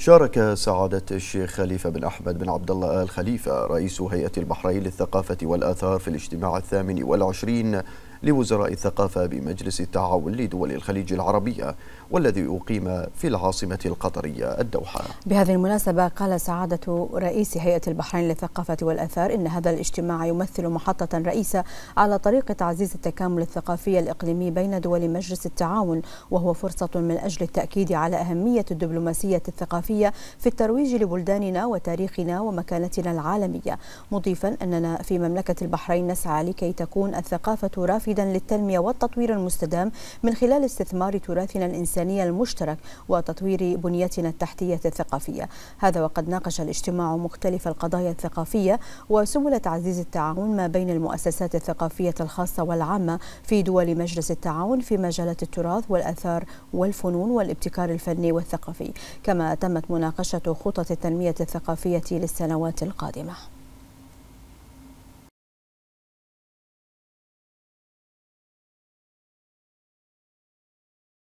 شارك سعادة الشيخ خليفة بن أحمد بن عبد الله آل خليفة رئيس هيئة البحرين للثقافة والآثار في الاجتماع الثامن والعشرين لوزراء الثقافة بمجلس التعاون لدول الخليج العربية والذي أقيم في العاصمة القطرية الدوحة بهذه المناسبة قال سعادة رئيس هيئة البحرين للثقافة والأثار إن هذا الاجتماع يمثل محطة رئيسة على طريق تعزيز التكامل الثقافي الإقليمي بين دول مجلس التعاون وهو فرصة من أجل التأكيد على أهمية الدبلوماسية الثقافية في الترويج لبلداننا وتاريخنا ومكانتنا العالمية مضيفا أننا في مملكة البحرين نسعى لكي تكون الثقافة رافعة مفيدا للتنمية والتطوير المستدام من خلال استثمار تراثنا الإنساني المشترك وتطوير بنيتنا التحتية الثقافية هذا وقد ناقش الاجتماع مختلف القضايا الثقافية وسبل تعزيز التعاون ما بين المؤسسات الثقافية الخاصة والعامة في دول مجلس التعاون في مجالات التراث والأثار والفنون والابتكار الفني والثقافي كما تمت مناقشة خطط التنمية الثقافية للسنوات القادمة